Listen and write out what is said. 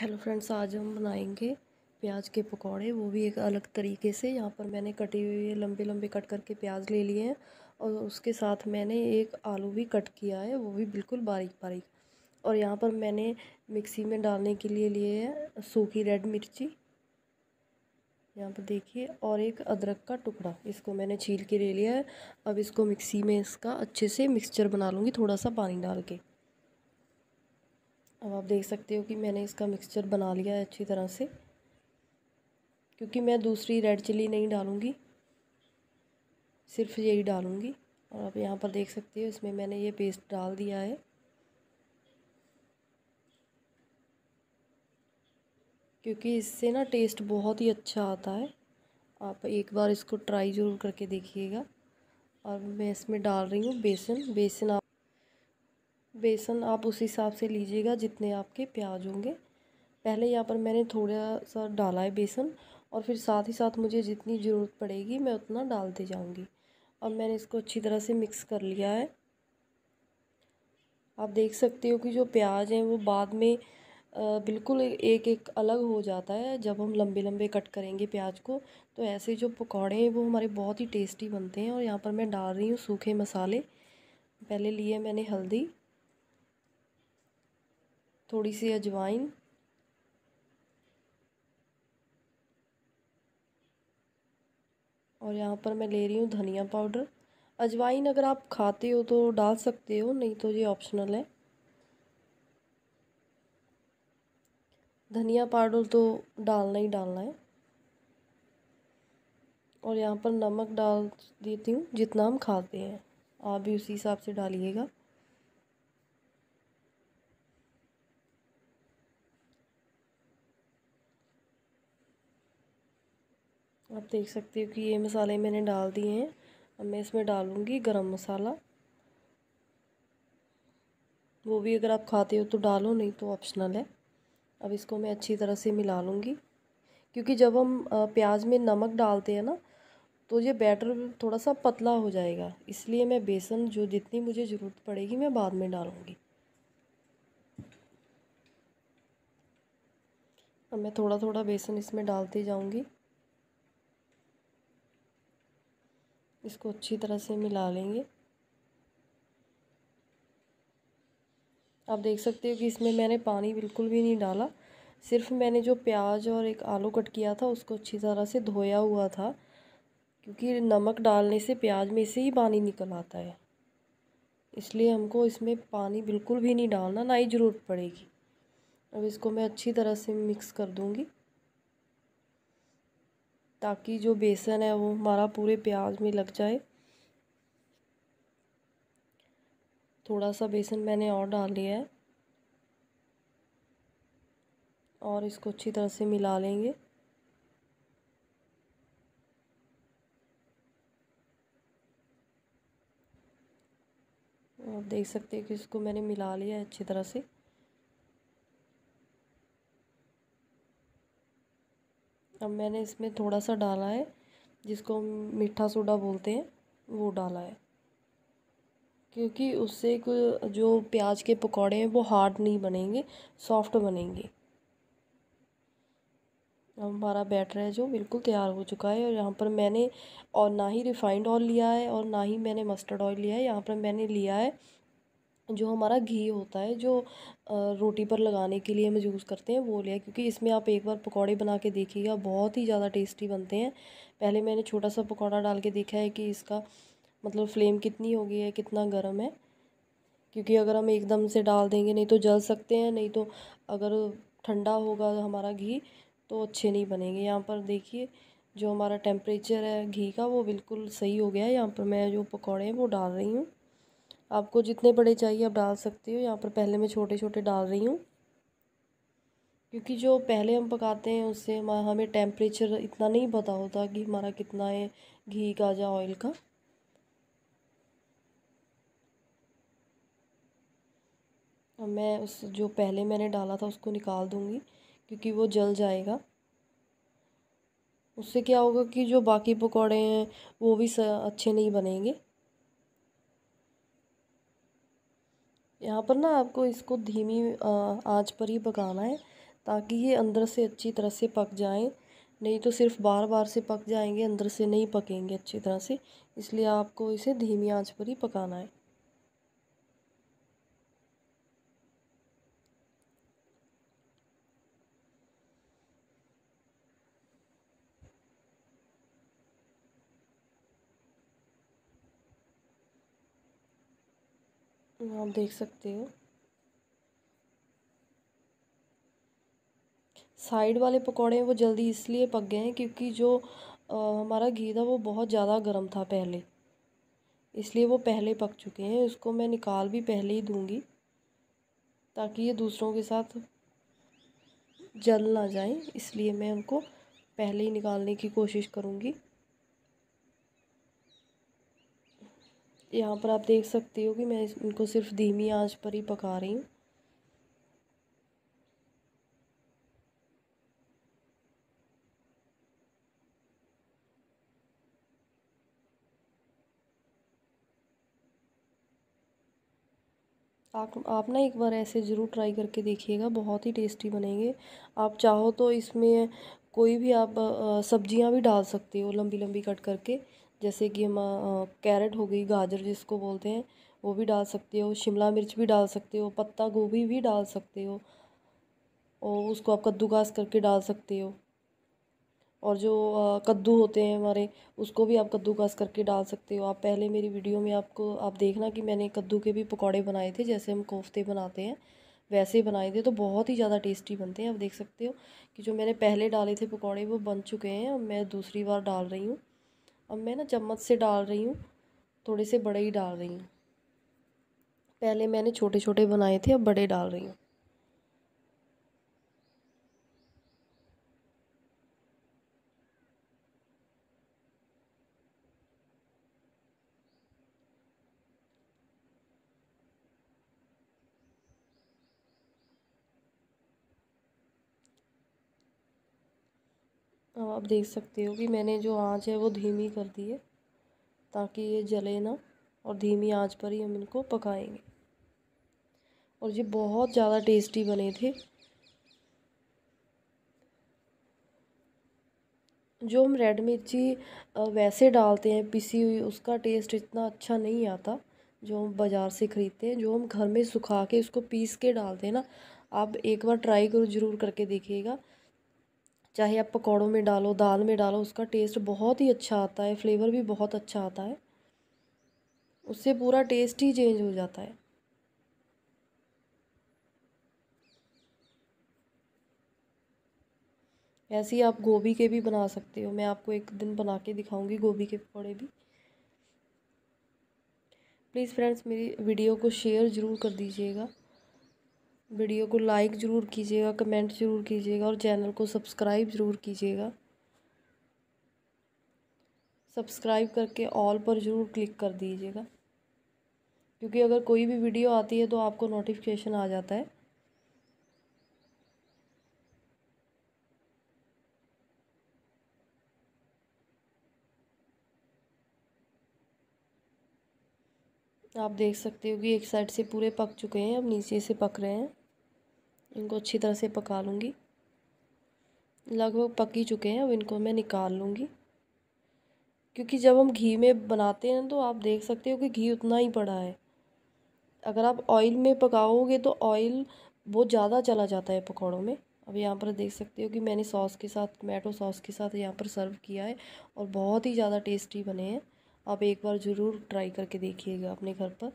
hello friends आज हम बनाएंगे प्याज के पकौड़े वो भी एक अलग तरीके से यहाँ पर मैंने कटे हुए लंबे लंबे कट करके प्याज ले लिए हैं और उसके साथ मैंने एक आलू भी कट किया है वो भी बिल्कुल बारीक बारीक और यहाँ पर मैंने मिक्सी में डालने के लिए लिए है सूखी रेड मिर्ची यहाँ पर देखिए और एक अदरक का टुकड़ा इसको मैंने छील के ले लिया है अब इसको मिक्सी में इसका अच्छे से मिक्सचर बना लूँगी थोड़ा सा पानी डाल के अब आप देख सकते हो कि मैंने इसका मिक्सचर बना लिया है अच्छी तरह से क्योंकि मैं दूसरी रेड चिल्ली नहीं डालूँगी सिर्फ यही डालूँगी और आप यहाँ पर देख सकते हो इसमें मैंने ये पेस्ट डाल दिया है क्योंकि इससे ना टेस्ट बहुत ही अच्छा आता है आप एक बार इसको ट्राई ज़रूर करके देखिएगा और मैं इसमें डाल रही हूँ बेसन बेसन बेसन आप उस हिसाब से लीजिएगा जितने आपके प्याज होंगे पहले यहाँ पर मैंने थोड़ा सा डाला है बेसन और फिर साथ ही साथ मुझे जितनी ज़रूरत पड़ेगी मैं उतना डालते जाऊँगी अब मैंने इसको अच्छी तरह से मिक्स कर लिया है आप देख सकते हो कि जो प्याज हैं वो बाद में बिल्कुल एक एक अलग हो जाता है जब हम लंबे लंबे कट करेंगे प्याज को तो ऐसे जो पकौड़े हैं वो हमारे बहुत ही टेस्टी बनते हैं और यहाँ पर मैं डाल रही हूँ सूखे मसाले पहले लिए मैंने हल्दी थोड़ी सी अजवाइन और यहाँ पर मैं ले रही हूँ धनिया पाउडर अजवाइन अगर आप खाते हो तो डाल सकते हो नहीं तो ये ऑप्शनल है धनिया पाउडर तो डालना ही डालना है और यहाँ पर नमक डाल देती हूँ जितना हम खाते हैं आप भी उसी हिसाब से डालिएगा आप देख सकते हो कि ये मसाले मैंने डाल दिए हैं अब मैं इसमें डालूँगी गरम मसाला वो भी अगर आप खाते हो तो डालो नहीं तो ऑप्शनल है अब इसको मैं अच्छी तरह से मिला लूँगी क्योंकि जब हम प्याज में नमक डालते हैं ना तो ये बैटर थोड़ा सा पतला हो जाएगा इसलिए मैं बेसन जो जितनी मुझे ज़रूरत पड़ेगी मैं बाद में डालूँगी अब मैं थोड़ा थोड़ा बेसन इसमें डालती जाऊँगी इसको अच्छी तरह से मिला लेंगे आप देख सकते हो कि इसमें मैंने पानी बिल्कुल भी नहीं डाला सिर्फ मैंने जो प्याज और एक आलू कट किया था उसको अच्छी तरह से धोया हुआ था क्योंकि नमक डालने से प्याज में से ही पानी निकल आता है इसलिए हमको इसमें पानी बिल्कुल भी नहीं डालना ना ही ज़रूरत पड़ेगी अब इसको मैं अच्छी तरह से मिक्स कर दूँगी ताकि जो बेसन है वो हमारा पूरे प्याज में लग जाए थोड़ा सा बेसन मैंने और डाल लिया है और इसको अच्छी तरह से मिला लेंगे आप देख सकते हैं कि इसको मैंने मिला लिया है अच्छी तरह से अब मैंने इसमें थोड़ा सा डाला है जिसको मीठा सोडा बोलते हैं वो डाला है क्योंकि उससे जो प्याज के पकौड़े हैं वो हार्ड नहीं बनेंगे सॉफ्ट बनेंगे अब हमारा बैटर है जो बिल्कुल तैयार हो चुका है और यहाँ पर मैंने और ना ही रिफ़ाइंड ऑयल लिया है और ना ही मैंने मस्टर्ड ऑयल लिया है यहाँ पर मैंने लिया है जो हमारा घी होता है जो रोटी पर लगाने के लिए हम यूज़ करते हैं वो लिया क्योंकि इसमें आप एक बार पकौड़े बना के देखिएगा बहुत ही ज़्यादा टेस्टी बनते हैं पहले मैंने छोटा सा पकौड़ा डाल के देखा है कि इसका मतलब फ्लेम कितनी हो गई है कितना गर्म है क्योंकि अगर हम एकदम से डाल देंगे नहीं तो जल सकते हैं नहीं तो अगर ठंडा होगा हमारा घी तो अच्छे नहीं बनेंगे यहाँ पर देखिए जो हमारा टेम्परेचर है घी का वो बिल्कुल सही हो गया है यहाँ पर मैं जो पकौड़े हैं वो डाल रही हूँ आपको जितने बड़े चाहिए आप डाल सकते हो यहाँ पर पहले मैं छोटे छोटे डाल रही हूँ क्योंकि जो पहले हम पकाते हैं उससे हमें टेम्परेचर इतना नहीं पता होता कि हमारा कितना है घी का या ऑयल का अब मैं उस जो पहले मैंने डाला था उसको निकाल दूँगी क्योंकि वो जल जाएगा उससे क्या होगा कि जो बाकी पकौड़े हैं वो भी अच्छे नहीं बनेंगे यहाँ पर ना आपको इसको धीमी आंच पर ही पकाना है ताकि ये अंदर से अच्छी तरह से पक जाए नहीं तो सिर्फ बार बार से पक जाएंगे अंदर से नहीं पकेंगे अच्छी तरह से इसलिए आपको इसे धीमी आंच पर ही पकाना है आप देख सकते हो साइड वाले पकौड़े हैं वो जल्दी इसलिए पक गए हैं क्योंकि जो आ, हमारा घी था वो बहुत ज़्यादा गर्म था पहले इसलिए वो पहले पक चुके हैं उसको मैं निकाल भी पहले ही दूँगी ताकि ये दूसरों के साथ जल ना जाए इसलिए मैं उनको पहले ही निकालने की कोशिश करूँगी यहाँ पर आप देख सकते हो कि मैं इनको सिर्फ धीमी आंच पर ही पका रही हूँ आप आप ना एक बार ऐसे ज़रूर ट्राई करके देखिएगा बहुत ही टेस्टी बनेंगे आप चाहो तो इसमें कोई भी आप सब्जियां भी डाल सकते हो लंबी लंबी कट करके जैसे कि हम कैरेट हो गई गाजर जिसको बोलते हैं वो भी डाल सकते हो शिमला मिर्च भी डाल सकते हो पत्ता गोभी भी डाल सकते हो और उसको आप कद्दूकास करके डाल सकते हो और जो कद्दू होते हैं हमारे उसको भी आप कद्दूकास करके डाल सकते हो आप पहले मेरी वीडियो में आपको आप देखना कि मैंने कद्दू के भी पकौड़े बनाए थे जैसे हम कोफ्ते बनाते हैं वैसे बनाए थे तो बहुत ही ज़्यादा टेस्टी बनते हैं आप देख सकते हो कि जो मैंने पहले डाले थे पकौड़े वो बन चुके हैं मैं दूसरी बार डाल रही हूँ अब मैं ना चम्मच से डाल रही हूँ थोड़े से बड़े ही डाल रही हूँ पहले मैंने छोटे छोटे बनाए थे अब बड़े डाल रही हूँ आप देख सकते हो कि मैंने जो आँच है वो धीमी कर दी है ताकि ये जले ना और धीमी आँच पर ही हम इनको पकाएंगे और ये बहुत ज़्यादा टेस्टी बने थे जो हम रेड मिर्ची वैसे डालते हैं पिसी हुई उसका टेस्ट इतना अच्छा नहीं आता जो हम बाज़ार से ख़रीदते हैं जो हम घर में सुखा के उसको पीस के डालते हैं ना आप एक बार ट्राई करो ज़रूर करके देखिएगा चाहे आप पकौड़ों में डालो दाल में डालो उसका टेस्ट बहुत ही अच्छा आता है फ्लेवर भी बहुत अच्छा आता है उससे पूरा टेस्ट ही चेंज हो जाता है ऐसे ही आप गोभी के भी बना सकते हो मैं आपको एक दिन बना के दिखाऊंगी गोभी के पकौड़े भी प्लीज़ फ्रेंड्स मेरी वीडियो को शेयर ज़रूर कर दीजिएगा वीडियो को लाइक ज़रूर कीजिएगा कमेंट ज़रूर कीजिएगा और चैनल को सब्सक्राइब ज़रूर कीजिएगा सब्सक्राइब करके ऑल पर ज़रूर क्लिक कर दीजिएगा क्योंकि अगर कोई भी वीडियो आती है तो आपको नोटिफिकेशन आ जाता है आप देख सकते हो कि एक साइड से पूरे पक चुके हैं अब नीचे से पक रहे हैं इनको अच्छी तरह से पका लूँगी लगभग पक ही चुके हैं अब इनको मैं निकाल लूँगी क्योंकि जब हम घी में बनाते हैं तो आप देख सकते हो कि घी उतना ही पड़ा है अगर आप ऑयल में पकाओगे तो ऑयल बहुत ज़्यादा चला जाता है पकौड़ों में अब यहाँ पर देख सकते हो कि मैंने सॉस के साथ टमाटो सॉस के साथ यहाँ पर सर्व किया है और बहुत ही ज़्यादा टेस्टी बने हैं आप एक बार ज़रूर ट्राई करके देखिएगा अपने घर पर